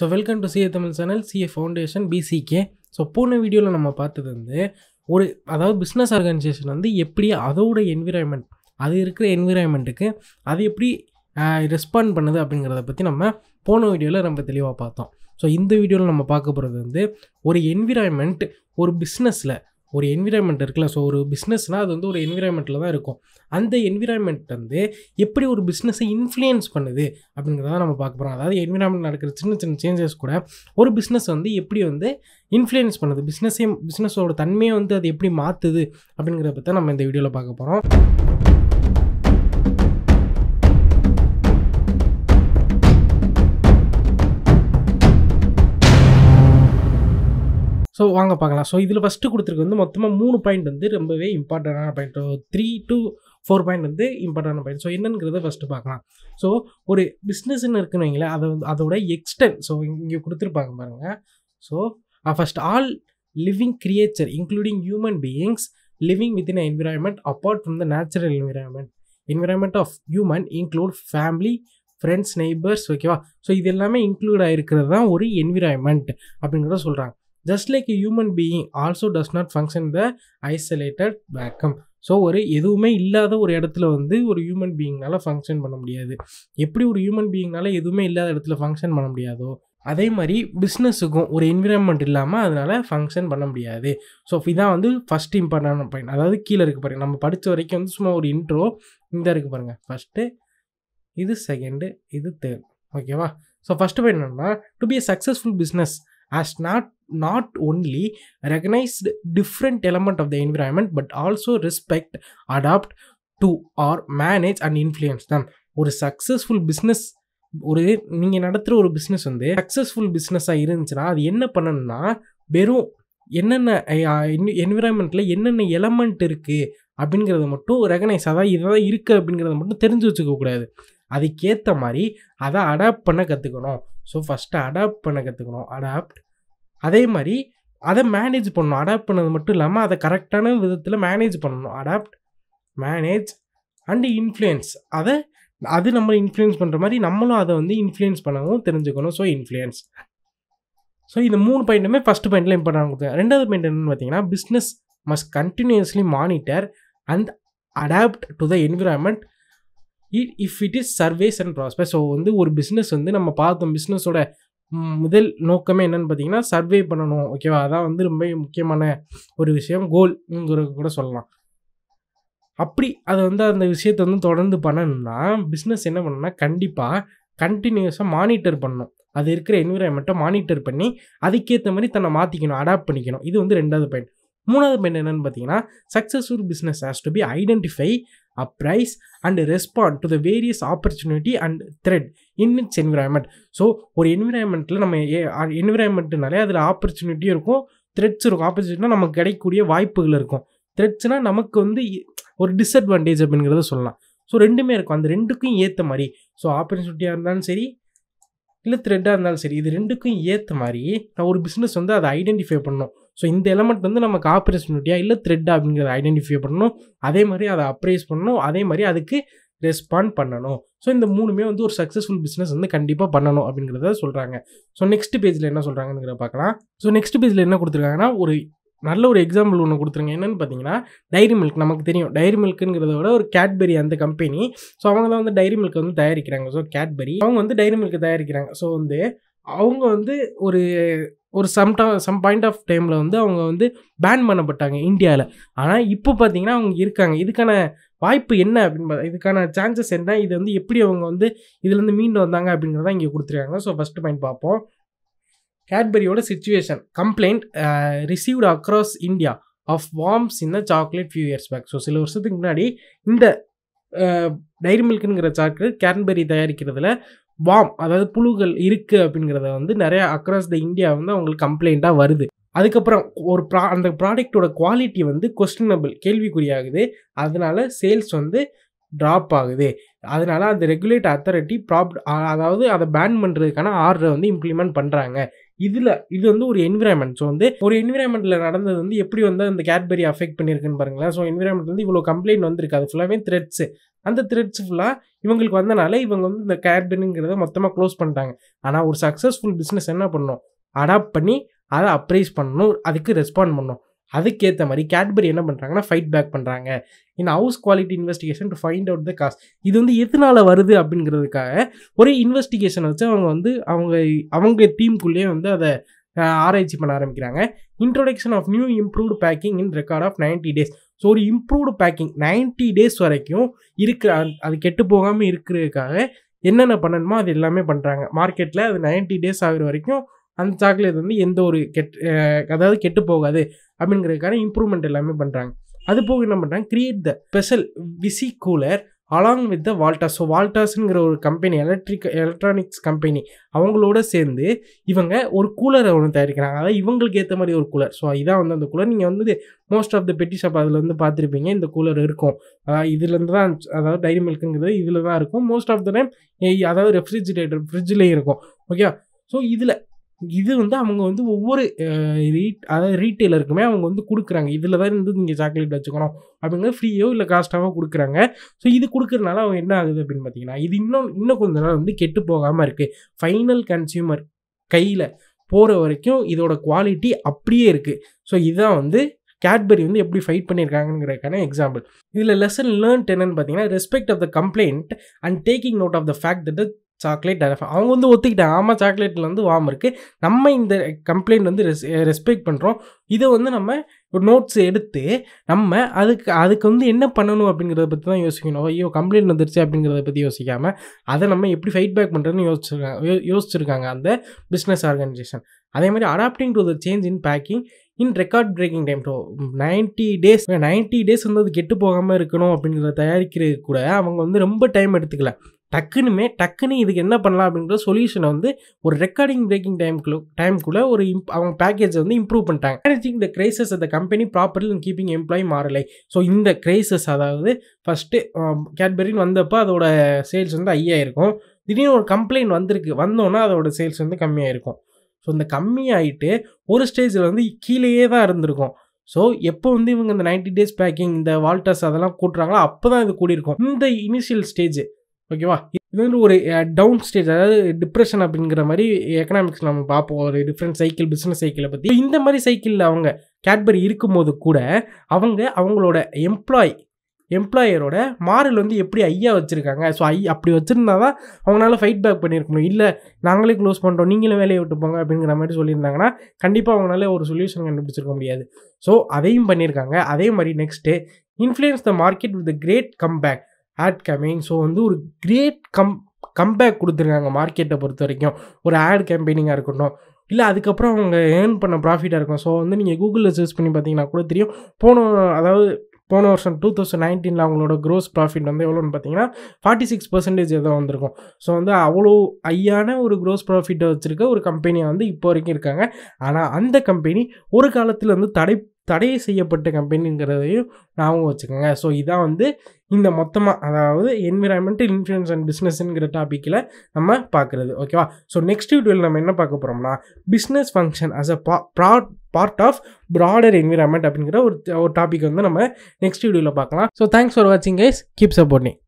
so welcome to CA Tamil channel CA foundation BCK so போன வீடியோவில் நம்ம பார்த்தது வந்து ஒரு அதாவது பிஸ்னஸ் ஆர்கனைசேஷன் வந்து எப்படி அதோட என்விரான்மெண்ட் அது இருக்கிற என்விரான்மெண்ட்டுக்கு அது எப்படி ரெஸ்பாண்ட் பண்ணுது அப்படிங்கிறத பற்றி நம்ம போன வீடியோவில் ரொம்ப தெளிவாக பார்த்தோம் ஸோ இந்த வீடியோவில் நம்ம பார்க்க போகிறது வந்து ஒரு என்விரான்மெண்ட் ஒரு பிஸ்னஸில் ஒரு என்விரான்மெண்ட் இருக்குல்ல ஸோ ஒரு பிஸ்னஸ்னால் அது வந்து ஒரு என்விரான்மெண்ட்டில் தான் இருக்கும் அந்த என்விரான்மெண்ட் வந்து எப்படி ஒரு பிஸ்னஸை இன்ஃப்ளூயன்ஸ் பண்ணுது அப்படிங்கிறத நம்ம பார்க்க போகிறோம் அதாவது என்விரான்மெண்ட் நடக்கிற சின்ன சின்ன சேஞ்சஸ் கூட ஒரு பிஸ்னஸ் வந்து எப்படி வந்து இன்ஃப்ளூயன்ஸ் பண்ணுது பிஸ்னஸையும் பிஸ்னஸோட தன்மையை வந்து அது எப்படி மாற்றுது அப்படிங்கிறத பற்றி நம்ம இந்த வீடியோவில் பார்க்க போகிறோம் ஸோ வாங்க பார்க்கலாம் ஸோ இதில் ஃபஸ்ட்டு கொடுத்துருக்கு வந்து மொத்தமாக மூணு பாயிண்ட் வந்து ரொம்பவே இம்பார்ட்டண்டான point three to four point வந்து இம்பார்ட்டண்டான பாயிண்ட் ஸோ என்னங்கிறத ஃபஸ்ட்டு பார்க்கலாம் ஸோ ஒரு பிஸ்னஸ்ன்னு இருக்குன்னு வைங்களேன் அதை வந்து அதோட எக்ஸ்டென்ட் ஸோ இங்கே கொடுத்துருப்பாங்க பாருங்கள் so first all living creature including human beings living with in environment apart from the natural environment environment of human include family friends neighbours ஓகேவா ஸோ இது எல்லாமே இன்க்ளூட் ஆகிருக்கிறது தான் ஒரு என்விரான்மெண்ட் அப்படிங்கிறத சொல்கிறாங்க just like human being also does not function the isolated vacuum so ஒரு எதுவுமே இல்லாத ஒரு இடத்துல வந்து ஒரு ஹியூமன் பீயிங்னால ஃபங்க்ஷன் பண்ண முடியாது எப்படி ஒரு ஹியூமன் பீயிங்னால எதுவுமே இல்லாத இடத்துல ஃபங்க்ஷன் பண்ண முடியாதோ அதே மாதிரி பிஸ்னஸுக்கும் ஒரு என்விரான்மெண்ட் இல்லாமல் அதனால் ஃபங்க்ஷன் பண்ண முடியாது ஸோ இதான் வந்து ஃபஸ்ட் இம்பார்ட்டான பாயிண்ட் அதாவது கீழே இருக்க பாருங்கள் நம்ம படித்த வரைக்கும் வந்து சும்மா ஒரு இன்ட்ரோ இந்த இருக்குது பாருங்கள் ஃபஸ்ட்டு இது செகண்டு இது தேர்ட் ஓகேவா ஸோ ஃபஸ்ட்டு பாயிண்ட் என்னென்னா to be a successful business has not not only recognized different element of the environment but also respect adapt to or manage and influence தான் ஒரு successful business ஒரு நீங்கள் நடத்துகிற ஒரு business வந்து successful பிஸ்னஸாக இருந்துச்சுன்னா அது என்ன பண்ணணும்னா வெறும் என்னென்ன என்விரான்மெண்ட்டில் என்னென்ன எலமெண்ட் இருக்குது அப்படிங்கிறத மட்டும் ரெகனைஸ் அதான் இதெல்லாம் இருக்குது அப்படிங்கிறத மட்டும் தெரிஞ்சு வச்சுக்கக்கூடாது அதுக்கேற்ற மாதிரி அதை அடாப்ட் பண்ண கற்றுக்கணும் ஸோ ஃபஸ்ட்டு அடாப்ட் பண்ண கற்றுக்கணும் அடாப்ட் அதே மாதிரி அதை மேனேஜ் பண்ணணும் அடாப்ட் பண்ணது மட்டும் இல்லாமல் அதை கரெக்டான விதத்தில் மேனேஜ் பண்ணணும் அடாப்ட் மேனேஜ் அண்டு இன்ஃப்ளூயன்ஸ் அதை அது நம்ம இன்ஃப்ளூயன்ஸ் பண்ணுற மாதிரி நம்மளும் அதை வந்து இன்ஃப்ளூயன்ஸ் பண்ணவும் தெரிஞ்சுக்கணும் ஸோ இன்ஃப்ளூயன்ஸ் ஸோ இந்த மூணு பாயிண்ட்டுமே ஃபஸ்ட் பாயிண்டில் இம்பார்ட்டன் கொடுத்து ரெண்டாவது பாயிண்ட் என்னென்னு பார்த்தீங்கன்னா business must continuously monitor and adapt to the environment if it is survives and prosper so வந்து ஒரு பிஸ்னஸ் வந்து நம்ம பார்த்தோம் பிஸ்னஸோட முதல் நோக்கமே என்னென்னு பார்த்தீங்கன்னா சர்வே பண்ணணும் ஓகேவா அதான் வந்து ரொம்ப முக்கியமான ஒரு விஷயம் கோல்ங்கிற கூட சொல்லலாம் அப்படி அதை வந்து அந்த விஷயத்தை வந்து தொடர்ந்து பண்ணணும்னா பிஸ்னஸ் என்ன பண்ணணும்னா கண்டிப்பாக கண்டினியூஸாக மானிட்டர் பண்ணணும் அது இருக்கிற என்விரான்மெண்ட்டை மானிட்டர் பண்ணி அதுக்கேற்ற மாதிரி தன்னை மாற்றிக்கணும் அடாப்ட் பண்ணிக்கணும் இது வந்து ரெண்டாவது பாயிண்ட் மூணாவது பாயிண்ட் என்னென்னு பார்த்தீங்கன்னா successful business has to be identify a price and respond to the various opportunity and threat in its environment so ஒரு என்விரான்மெண்ட்டில் நம்ம என்விரான்மெண்ட்டுனாலே அதில் ஆப்பர்ச்சுனிட்டியும் இருக்கும் த்ரெட்ஸ் இருக்கும் ஆப்பர்ச்சுனிட்டினா நமக்கு கிடைக்கக்கூடிய வாய்ப்புகள் இருக்கும் த்ரெட்ஸ்னால் நமக்கு வந்து ஒரு டிஸ்அட்வான்டேஜ் அப்படிங்கிறத சொல்லலாம் ஸோ ரெண்டுமே இருக்கும் அந்த ரெண்டுக்கும் ஏற்ற மாதிரி ஸோ ஆப்பர்ச்சுனிட்டியாக இருந்தாலும் சரி இல்லை த்ரெட்டாக இருந்தாலும் சரி இது ரெண்டுக்கும் ஏற்ற மாதிரி நான் ஒரு பிஸ்னஸ் வந்து அதை ஐடென்டிஃபை பண்ணணும் ஸோ இந்த எலமெண்ட் வந்து நம்ம காப்பரேஸ் இல்லை த்ரெட் அப்படிங்கிறத ஐடென்டிஃபை பண்ணணும் அதே மாதிரி அதை அப்ரைஸ் பண்ணணும் அதே மாதிரி அதுக்கு ரெஸ்பாண்ட் பண்ணணும் ஸோ இந்த மூணுமே வந்து ஒரு சக்ஸஸ்ஃபுல் பிஸ்னஸ் வந்து கண்டிப்பாக பண்ணணும் அப்படிங்கிறத சொல்கிறாங்க ஸோ நெக்ஸ்ட் பேஜில் என்ன சொல்கிறாங்கன்னு பார்க்கலாம் ஸோ நெக்ஸ்ட் பேஜில் என்ன கொடுத்துருக்காங்கன்னா ஒரு நல்ல ஒரு எக்ஸாம்பிள் ஒன்று கொடுத்துருங்க என்னென்னு பார்த்தீங்கன்னா டைரி மில்க் நமக்கு தெரியும் டைரி மில்க்குங்கிறத விட ஒரு கேட்பெரி அந்த கம்பெனி ஸோ அவங்க தான் வந்து டைரி மில்க் வந்து தயாரிக்கிறாங்க ஸோ கேட்பெரி அவங்க வந்து டைரி மில்க் தயாரிக்கிறாங்க ஸோ வந்து அவங்க வந்து ஒரு ஒரு சம் சம் பாயிண்ட் ஆஃப் டைமில் வந்து அவங்க வந்து பேன் பண்ணப்பட்டாங்க இந்தியாவில் ஆனால் இப்போ பார்த்தீங்கன்னா அவங்க இருக்காங்க இதுக்கான வாய்ப்பு என்ன அப்படின்னு இதுக்கான சான்சஸ் என்ன இது வந்து எப்படி அவங்க வந்து இதுலேருந்து மீண்டு வந்தாங்க அப்படிங்கிறத இங்கே கொடுத்துருக்காங்க ஸோ ஃபஸ்ட்டு பாயிண்ட் பார்ப்போம் கேட்பரியோட situation complaint received across India of worms in the chocolate few years back so சில வருஷத்துக்கு முன்னாடி இந்த டைரி மில்க்குங்கிற சாக்லேட் கேன்பெரி தயாரிக்கிறதுல வாம் அதாவது புழுகள் இருக்குது அப்படிங்கிறத வந்து நிறையா அக்ராஸ் த இந்தியா வந்து அவங்களுக்கு கம்ப்ளைண்ட்டாக வருது அதுக்கப்புறம் ஒரு ப்ரா அந்த ப்ராடக்டோட குவாலிட்டி வந்து கொஸ்டினபிள் கேள்விக்குறியாகுது அதனால சேல்ஸ் வந்து ட்ராப் ஆகுது அதனால அந்த ரெகுலேட் அத்தாரிட்டி ப்ராப் அதாவது அதை பேன் பண்ணுறதுக்கான ஆர்டரை வந்து இம்ப்ளிமெண்ட் பண்ணுறாங்க இதில் இது வந்து ஒரு என்விரான்மெண்ட் ஸோ வந்து ஒரு என்விரான்மெண்ட்டில் நடந்தது வந்து எப்படி வந்து அந்த கேட்பரி அஃபெக்ட் பண்ணியிருக்குன்னு பாருங்களேன் ஸோ என்விரான்மெண்ட் வந்து இவ்வளோ கம்ப்ளைண்ட் வந்திருக்கு அது ஃபுல்லாகவே த்ரெட்ஸு அந்த த்ரெட்ஸ் ஃபுல்லாக இவங்களுக்கு வந்தனால இவங்க வந்து இந்த கேட்பனுங்கிறத மொத்தமாக க்ளோஸ் பண்ணிட்டாங்க ஆனால் ஒரு சக்ஸஸ்ஃபுல் பிஸ்னஸ் என்ன பண்ணணும் அடாப்ட் பண்ணி அதை அப்ரைஸ் பண்ணணும் அதுக்கு ரெஸ்பாண்ட் பண்ணும் அதுக்கேற்ற மாதிரி கேட்பரி என்ன பண்ணுறாங்கன்னா ஃபைட் பேக் பண்ணுறாங்க in house quality investigation to find out the cause இது வந்து எதனால் வருது அப்படிங்கிறதுக்காக ஒரு இன்வெஸ்டிகேஷனை வச்சு அவங்க வந்து அவங்க அவங்க டீமுக்குள்ளேயே வந்து அதை ஆராய்ச்சி பண்ண ஆரம்பிக்கிறாங்க introduction of new improved packing in record of ninety days so ஒரு இம்ப்ரூவ்டு பேக்கிங் நைன்டி டேஸ் வரைக்கும் இருக்கிற அது கெட்டு போகாமல் இருக்கிறதுக்காக என்னென்ன பண்ணணுமோ அது எல்லாமே பண்ணுறாங்க மார்க்கெட்டில் அது நைன்டி டேஸ் ஆகிற வரைக்கும் அந்த சாக்லேட் வந்து எந்த ஒரு கெட் அதாவது கெட்டு போகாது அப்படிங்கிறதுக்கான இம்ப்ரூவ்மெண்ட் எல்லாமே பண்ணுறாங்க அது போக என்ன பண்ணுறாங்க create the special visi cooler along with the Voltas so வால்டாஸுங்கிற ஒரு கம்பெனி எலக்ட்ரிக் எலக்ட்ரானிக்ஸ் கம்பெனி அவங்களோட சேர்ந்து இவங்க ஒரு கூலரை ஒன்று தயாரிக்கிறாங்க அதாவது இவங்களுக்கு ஏற்ற மாதிரி ஒரு கூலர் ஸோ இதான் வந்து அந்த கூலர் நீங்கள் வந்து மோஸ்ட் ஆஃப் த பெட்டி ஷாப் அதில் வந்து பார்த்துருப்பீங்க இந்த கூலர் இருக்கும் அதாவது இதுலேருந்து தான் அதாவது டைரி மில்க்குங்கிறது இதில் தான் இருக்கும் மோஸ்ட் ஆஃப் த டைம் அதாவது ரெஃப்ரிஜிரேட்டர் ஃப்ரிட்ஜ்லேயும் இருக்கும் ஓகே ஸோ இதில் இது வந்து அவங்க வந்து ஒவ்வொரு ரீட் அதாவது ரீட்டைலருக்குமே அவங்க வந்து கொடுக்குறாங்க இதில் தான் இருந்து நீங்கள் சாக்லேட் வச்சுக்கணும் அப்படிங்கிறது ஃப்ரீயோ இல்லை காஸ்ட்டாகவோ கொடுக்குறாங்க ஸோ இது கொடுக்குறனால அவங்க என்ன ஆகுது அப்படின்னு பார்த்தீங்கன்னா இது இன்னும் இன்னும் கொஞ்ச நாள் வந்து கெட்டு போகாமல் இருக்குது ஃபைனல் கன்சியூமர் கையில் போகிற வரைக்கும் இதோட குவாலிட்டி அப்படியே இருக்குது ஸோ இதுதான் வந்து கேட்பரி வந்து எப்படி ஃபைட் பண்ணியிருக்காங்கிறதுக்கான எக்ஸாம்பிள் இதில் லெசன் லேர்ன்ட் என்னென்னு பார்த்தீங்கன்னா respect of the complaint and taking note of the fact that chocolate அவங்க வந்து ஒத்துக்கிட்டாங்க ஆமாம் சாக்லேட்டில் வந்து வாம் இருக்குது நம்ம இந்த கம்ப்ளைண்ட் வந்து ரெஸ் ரெஸ்பெக்ட் பண்ணுறோம் இதை வந்து நம்ம ஒரு நோட்ஸ் எடுத்து நம்ம அதுக்கு அதுக்கு வந்து என்ன பண்ணணும் அப்படிங்கிறத பற்றி தான் யோசிக்கணும் ஐயோ கம்ப்ளைண்ட் வந்துருச்சு அப்படிங்கிறத பற்றி யோசிக்காமல் அதை நம்ம எப்படி ஃபைட் பேக் பண்ணுறதுன்னு யோசிச்சிருக்காங்க யோசிச்சிருக்காங்க அந்த பிஸ்னஸ் ஆர்கனைசேஷன் அதே மாதிரி adapting to the change in packing in record breaking time to ninety days ninety days வந்து அது கெட்டு போகாமல் இருக்கணும் அப்படிங்கிறத தயாரிக்கிறது கூட அவங்க வந்து ரொம்ப டைம் எடுத்துக்கல டக்குனுமே டக்குன்னு இதுக்கு என்ன பண்ணலாம் அப்படின்ற சொல்யூஷனை வந்து ஒரு ரெக்கார்டிங் பிரேக்கிங் டைம்குள்ள டைம்குள்ளே ஒரு இம்ப் அவங்க பேக்கேஜ் வந்து இம்ப்ரூவ் பண்ணிட்டாங்க மேனேஜிங் த கிரைசஸ் அந்த company properly and keeping employee மாறலை ஸோ இந்த கிரைசஸ் அதாவது ஃபஸ்ட்டு கேட்பரின்னு um, வந்தப்போ அதோட சேல்ஸ் வந்து ஐயாயிருக்கும் திடீர்னு ஒரு கம்ப்ளைண்ட் வந்திருக்கு வந்தோன்னா அதோட சேல்ஸ் வந்து கம்மியாக இருக்கும் ஸோ இந்த கம்மியாகிட்டு ஒரு ஸ்டேஜில் வந்து கீழேயே தான் இருந்திருக்கும் ஸோ எப்போ வந்து இவங்க இந்த நைன்டி டேஸ் பேக்கிங் இந்த வால்டர்ஸ் அதெல்லாம் கூட்டுறாங்களோ அப்போ தான் இது கூடியிருக்கும் இந்த இனிஷியல் ஸ்டேஜ் ஓகேவா இது வந்து ஒரு டவுன் ஸ்டேஜ் அதாவது டிப்ரெஷன் அப்படிங்கிற மாதிரி எக்கனாமிக்ஸ் நம்ம பார்ப்போம் ஒரு டிஃப்ரெண்ட் சைக்கிள் பிஸ்னஸ் சைக்கிளை பற்றி இந்த மாதிரி சைக்கிளில் அவங்க கேட்பரி இருக்கும்போது கூட அவங்க அவங்களோட எம்ப்ளாய் எம்ப்ளாயரோட மாரல் வந்து எப்படி ஐயா வச்சுருக்காங்க ஸோ ஐ அப்படி வச்சுருந்தா தான் அவங்களால ஃபைட் பேக் பண்ணியிருக்க முடியும் இல்லை நாங்களே க்ளோஸ் பண்ணுறோம் நீங்களும் வேலையை விட்டு போங்க அப்படிங்கிற மாதிரி சொல்லியிருந்தாங்கன்னா கண்டிப்பாக அவங்களால ஒரு சொல்யூஷன் கண்டுபிடிச்சிருக்க முடியாது ஸோ அதையும் பண்ணியிருக்காங்க அதே மாதிரி next influence the market with great comeback ad campaign so வந்து ஒரு கிரேட் கம் கம்பேக் கொடுத்துருக்காங்க மார்க்கெட்டை பொறுத்த வரைக்கும் ஒரு ஆட் கேம்பெயினிங்காக இருக்கட்டும் இல்லை அதுக்கப்புறம் அவங்க ஏர்ன் பண்ண ப்ராஃபிட்டாக இருக்கும் ஸோ வந்து நீங்கள் கூகுளில் சர்ச் பண்ணி பார்த்தீங்கன்னா கூட தெரியும் போன அதாவது போன வருஷம் டூ தௌசண்ட் நைன்டீனில் அவங்களோட க்ரோஸ் ப்ராஃபிட் வந்து எவ்வளோன்னு பார்த்தீங்கன்னா ஃபார்ட்டி சிக்ஸ் பர்சன்டேஜ் ஏதோ வந்திருக்கும் ஸோ வந்து அவ்வளோ ஐயான ஒரு க்ரோஸ் ப்ராஃபிட்டை வச்சுருக்க ஒரு கம்பெனியை வந்து இப்போ வரைக்கும் இருக்காங்க ஆனால் அந்த கம்பெனி ஒரு காலத்தில் வந்து தடை தடை செய்யப்பட்ட கம்பெனிங்கிறதையும் ஞாபகம் வச்சுக்கோங்க ஸோ இதான் வந்து இந்த மொத்தமாக அதாவது என்விரான்மெண்டல் இன்ஃப்ளூயன்ஸ் அண்ட் பிஸ்னஸ்ங்கிற டாப்பிக்கில் நம்ம பார்க்குறது ஓகேவா ஸோ நெக்ஸ்ட் வீடியோவில் நம்ம என்ன பார்க்க போகிறோம்னா பிஸ்னஸ் ஃபங்க்ஷன் அஸ் அ பா பார்ட் ஆஃப் ப்ராடர் என்விரான்மெண்ட் அப்படிங்கிற ஒரு ஒரு டாபிக் வந்து நம்ம நெக்ஸ்ட் வீடியோவில் பார்க்கலாம் ஸோ தேங்க்ஸ் ஃபார் வாட்சிங் கைஸ் கீப் சப்போர்ட்டிங்